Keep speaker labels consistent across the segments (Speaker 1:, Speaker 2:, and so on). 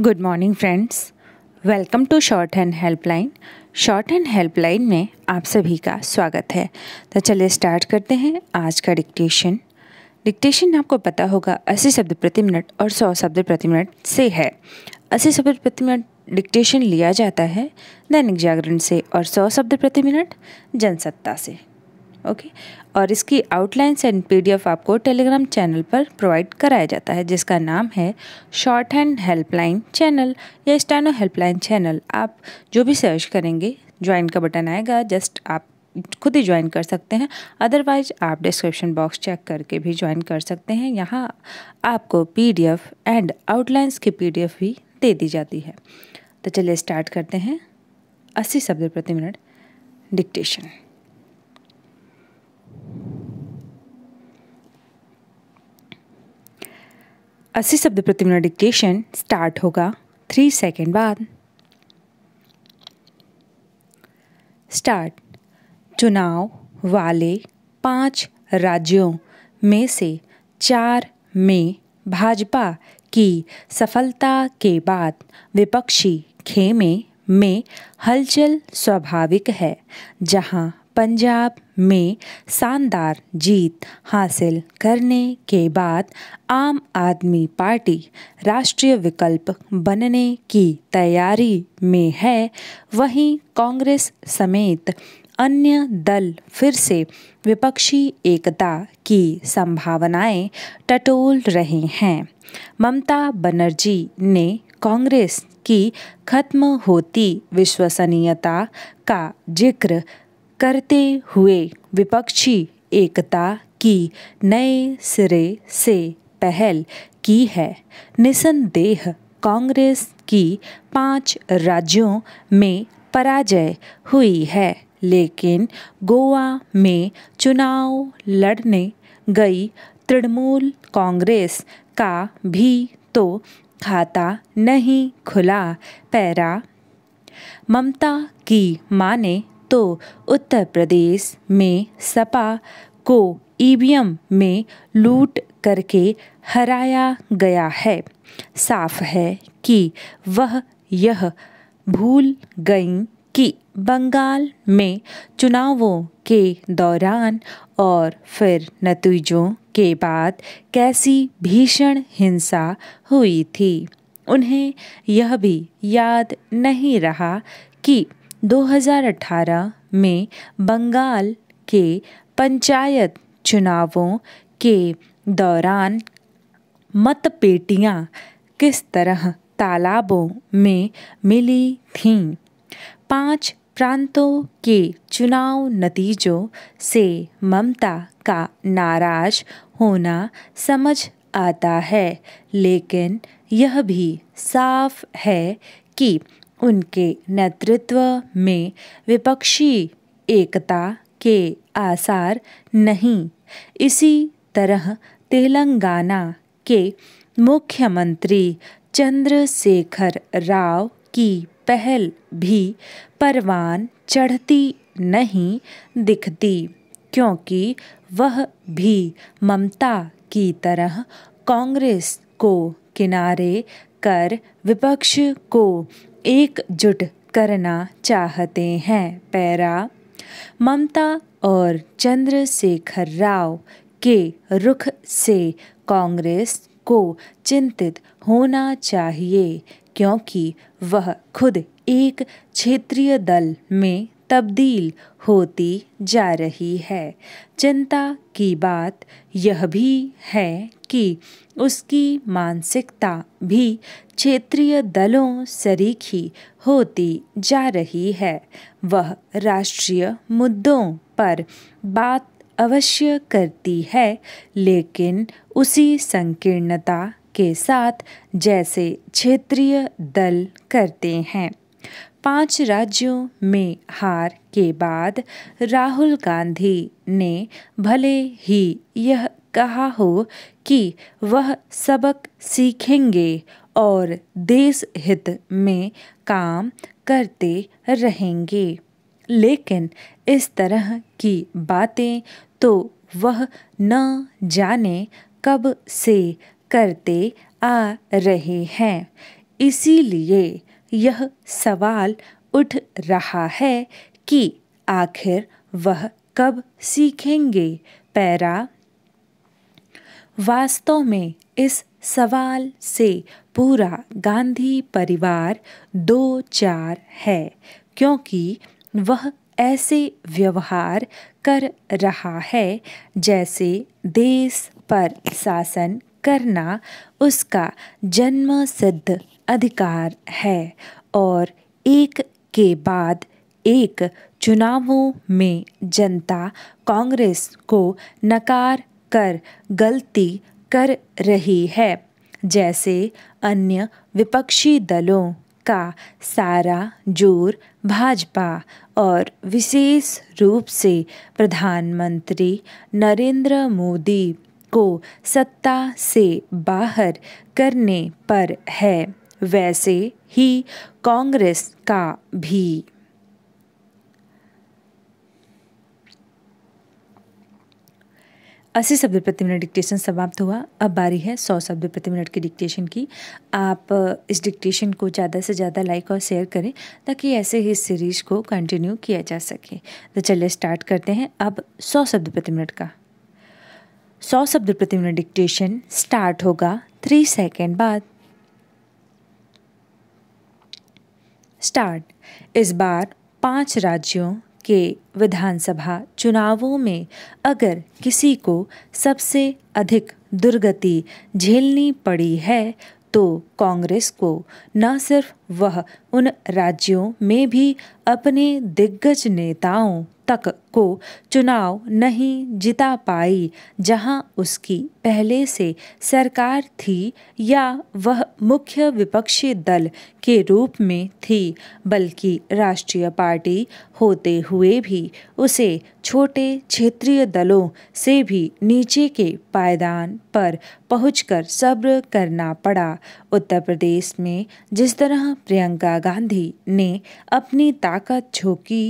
Speaker 1: good morning friends welcome to shorthand helpline shorthand helpline में आप सभी का स्वागत है तो चलिए स्टार्ट करते हैं आज का डिक्टेशन डिक्टेशन आपको पता होगा अस्सी शब्द प्रति मिनट और सौ शब्द प्रति मिनट से है अस्सी शब्द प्रति मिनट डिक्टेशन लिया जाता है दैनिक जागरण से और सौ शब्द प्रति मिनट जनसत्ता से ओके और इसकी आउटलाइंस एंड पीडीएफ आपको टेलीग्राम चैनल पर प्रोवाइड कराया जाता है जिसका नाम है शॉर्ट हैंड हेल्पलाइन चैनल या स्टैनो हेल्पलाइन चैनल आप जो भी सर्च करेंगे ज्वाइन का बटन आएगा जस्ट आप खुद ही ज्वाइन कर सकते हैं अदरवाइज आप डिस्क्रिप्शन बॉक्स चेक करके भी ज्वाइन कर सकते हैं यहाँ आपको पीडीएफ एंड आउटलाइंस की पीडीएफ भी दे दी जाती है तो चलिए स्टार्ट करते हैं अस्सी शब्द प्रति मिनट डिक्टेशन अस्सी शब्द प्रति मिनट डिक्टेशन स्टार्ट होगा थ्री सेकेंड बाद स्टार्ट चुनाव वाले पांच राज्यों में से चार में भाजपा की सफलता के बाद विपक्षी खेमे में हलचल स्वाभाविक है जहां पंजाब में शानदार जीत हासिल करने के बाद आम आदमी पार्टी राष्ट्रीय विकल्प बनने की तैयारी में है वहीं कांग्रेस समेत अन्य दल फिर से विपक्षी एकता की संभावनाएं टटोल रहे हैं ममता बनर्जी ने कांग्रेस की खत्म होती विश्वसनीयता का जिक्र करते हुए विपक्षी एकता की नए सिरे से पहल की है निसंदेह कांग्रेस की पांच राज्यों में पराजय हुई है लेकिन गोवा में चुनाव लड़ने गई तृणमूल कांग्रेस का भी तो खाता नहीं खुला पैरा ममता की माने तो उत्तर प्रदेश में सपा को ईवीएम में लूट करके हराया गया है साफ है कि वह यह भूल गई कि बंगाल में चुनावों के दौरान और फिर नतीजों के बाद कैसी भीषण हिंसा हुई थी उन्हें यह भी याद नहीं रहा कि 2018 में बंगाल के पंचायत चुनावों के दौरान मतपेटियां किस तरह तालाबों में मिली थीं पांच प्रांतों के चुनाव नतीजों से ममता का नाराज होना समझ आता है लेकिन यह भी साफ है कि उनके नेतृत्व में विपक्षी एकता के आसार नहीं इसी तरह तेलंगाना के मुख्यमंत्री चंद्रशेखर राव की पहल भी परवान चढ़ती नहीं दिखती क्योंकि वह भी ममता की तरह कांग्रेस को किनारे कर विपक्ष को एकजुट करना चाहते हैं पैरा ममता और चंद्रशेखर राव के रुख से कांग्रेस को चिंतित होना चाहिए क्योंकि वह खुद एक क्षेत्रीय दल में तब्दील होती जा रही है चिंता की बात यह भी है कि उसकी मानसिकता भी क्षेत्रीय दलों सरीखी होती जा रही है वह राष्ट्रीय मुद्दों पर बात अवश्य करती है लेकिन उसी संकीर्णता के साथ जैसे क्षेत्रीय दल करते हैं पांच राज्यों में हार के बाद राहुल गांधी ने भले ही यह कहा हो कि वह सबक सीखेंगे और देश हित में काम करते रहेंगे लेकिन इस तरह की बातें तो वह न जाने कब से करते आ रहे हैं इसीलिए यह सवाल उठ रहा है कि आखिर वह कब सीखेंगे पैरा वास्तव में इस सवाल से पूरा गांधी परिवार दो चार है क्योंकि वह ऐसे व्यवहार कर रहा है जैसे देश पर शासन करना उसका जन्म सिद्ध अधिकार है और एक के बाद एक चुनावों में जनता कांग्रेस को नकार कर गलती कर रही है जैसे अन्य विपक्षी दलों का सारा जोर भाजपा और विशेष रूप से प्रधानमंत्री नरेंद्र मोदी को सत्ता से बाहर करने पर है वैसे ही कांग्रेस का भी अस्सी शब्द प्रति मिनट डिक्टेशन समाप्त हुआ अब बारी है सौ शब्द प्रति मिनट की डिक्टेशन की आप इस डिक्टेशन को ज़्यादा से ज़्यादा लाइक और शेयर करें ताकि ऐसे ही इस सीरीज को कंटिन्यू किया जा सके तो चलिए स्टार्ट करते हैं अब सौ शब्द प्रति मिनट का सौ शब्द प्रति मिनट डिक्टेशन स्टार्ट होगा थ्री सेकेंड बाद स्टार्ट इस बार पांच राज्यों के विधानसभा चुनावों में अगर किसी को सबसे अधिक दुर्गति झेलनी पड़ी है तो कांग्रेस को न सिर्फ वह उन राज्यों में भी अपने दिग्गज नेताओं तक को चुनाव नहीं जिता पाई जहां उसकी पहले से सरकार थी या वह मुख्य विपक्षी दल के रूप में थी बल्कि राष्ट्रीय पार्टी होते हुए भी उसे छोटे क्षेत्रीय दलों से भी नीचे के पायदान पर पहुंचकर सब्र करना पड़ा उत्तर प्रदेश में जिस तरह प्रियंका गांधी ने अपनी ताकत झोंकी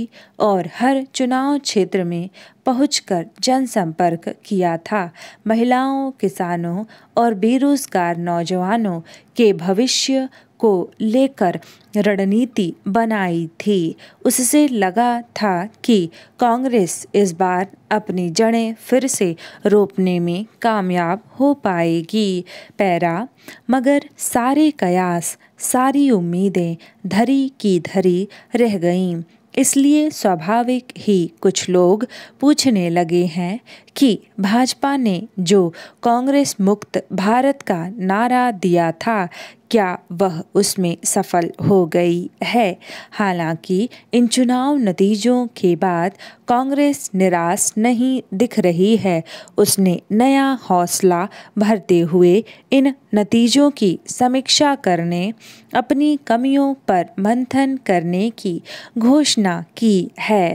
Speaker 1: और हर चुनाव क्षेत्र में पहुंचकर जनसंपर्क किया था महिलाओं किसानों और बेरोजगार नौजवानों के भविष्य को लेकर रणनीति बनाई थी उससे लगा था कि कांग्रेस इस बार अपनी जड़ें फिर से रोपने में कामयाब हो पाएगी पैरा मगर सारे कयास सारी उम्मीदें धरी की धरी रह गईं इसलिए स्वाभाविक ही कुछ लोग पूछने लगे हैं कि भाजपा ने जो कांग्रेस मुक्त भारत का नारा दिया था क्या वह उसमें सफल हो गई है हालांकि इन चुनाव नतीजों के बाद कांग्रेस निराश नहीं दिख रही है उसने नया हौसला भरते हुए इन नतीजों की समीक्षा करने अपनी कमियों पर मंथन करने की घोषणा की है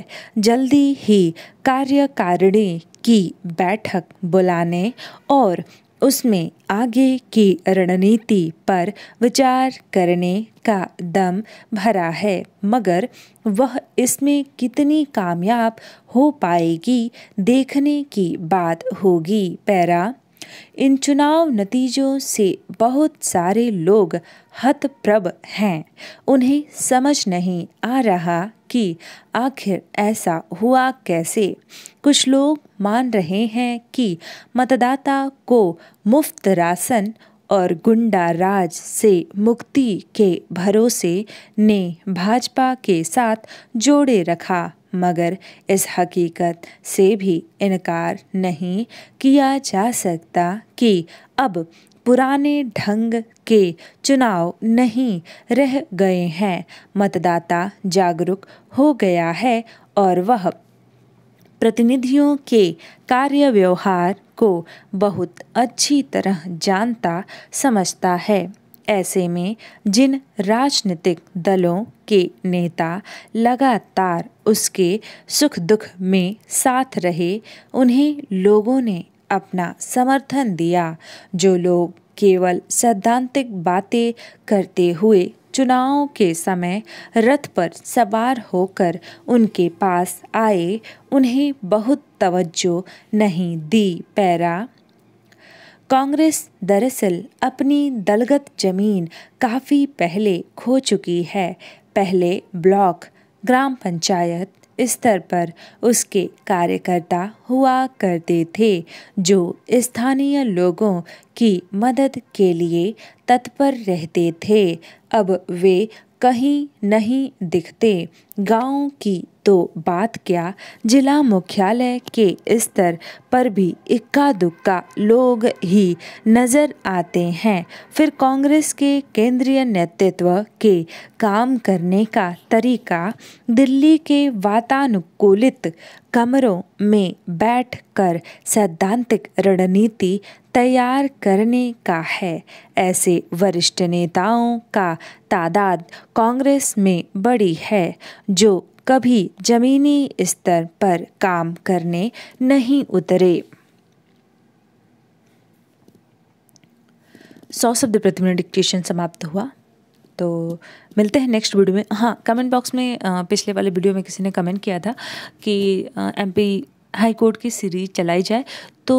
Speaker 1: जल्दी ही कार्यकारिणी की बैठक बुलाने और उसमें आगे की रणनीति पर विचार करने का दम भरा है मगर वह इसमें कितनी कामयाब हो पाएगी देखने की बात होगी पैरा इन चुनाव नतीजों से बहुत सारे लोग हतप्रभ हैं उन्हें समझ नहीं आ रहा कि आखिर ऐसा हुआ कैसे कुछ लोग मान रहे हैं कि मतदाता को मुफ्त राशन और गुंडा राज से मुक्ति के भरोसे ने भाजपा के साथ जोड़े रखा मगर इस हकीकत से भी इनकार नहीं किया जा सकता कि अब पुराने ढंग के चुनाव नहीं रह गए हैं मतदाता जागरूक हो गया है और वह प्रतिनिधियों के कार्य व्यवहार को बहुत अच्छी तरह जानता समझता है ऐसे में जिन राजनीतिक दलों के नेता लगातार उसके सुख दुख में साथ रहे उन्हें लोगों ने अपना समर्थन दिया जो लोग केवल सैद्धांतिक बातें करते हुए चुनावों के समय रथ पर सवार होकर उनके पास आए उन्हें बहुत तवज्जो नहीं दी पैरा कांग्रेस दरअसल अपनी दलगत जमीन काफ़ी पहले खो चुकी है पहले ब्लॉक ग्राम पंचायत स्तर पर उसके कार्यकर्ता हुआ करते थे जो स्थानीय लोगों की मदद के लिए तत्पर रहते थे अब वे कहीं नहीं दिखते गांव की तो बात क्या जिला मुख्यालय के स्तर पर भी इक्का दुक्का लोग ही नज़र आते हैं फिर कांग्रेस के केंद्रीय नेतृत्व के काम करने का तरीका दिल्ली के वातानुकूलित कमरों में बैठकर सैद्धांतिक रणनीति तैयार करने का है ऐसे वरिष्ठ नेताओं का तादाद कांग्रेस में बड़ी है जो कभी जमीनी स्तर पर काम करने नहीं उतरे सौ शब्द प्रति मिनट डिक्टेशन समाप्त हुआ तो मिलते हैं नेक्स्ट वीडियो में हाँ कमेंट बॉक्स में पिछले वाले वीडियो में किसी ने कमेंट किया था कि एमपी हाई कोर्ट की सीरीज चलाई जाए तो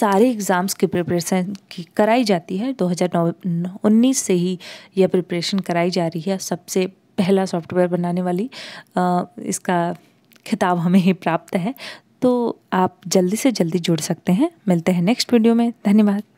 Speaker 1: सारे एग्ज़ाम्स की प्रिपरेशन की कराई जाती है दो हज़ार से ही यह प्रिपरेशन कराई जा रही है सबसे पहला सॉफ्टवेयर बनाने वाली इसका खिताब हमें ही प्राप्त है तो आप जल्दी से जल्दी जुड़ सकते हैं मिलते हैं नेक्स्ट वीडियो में धन्यवाद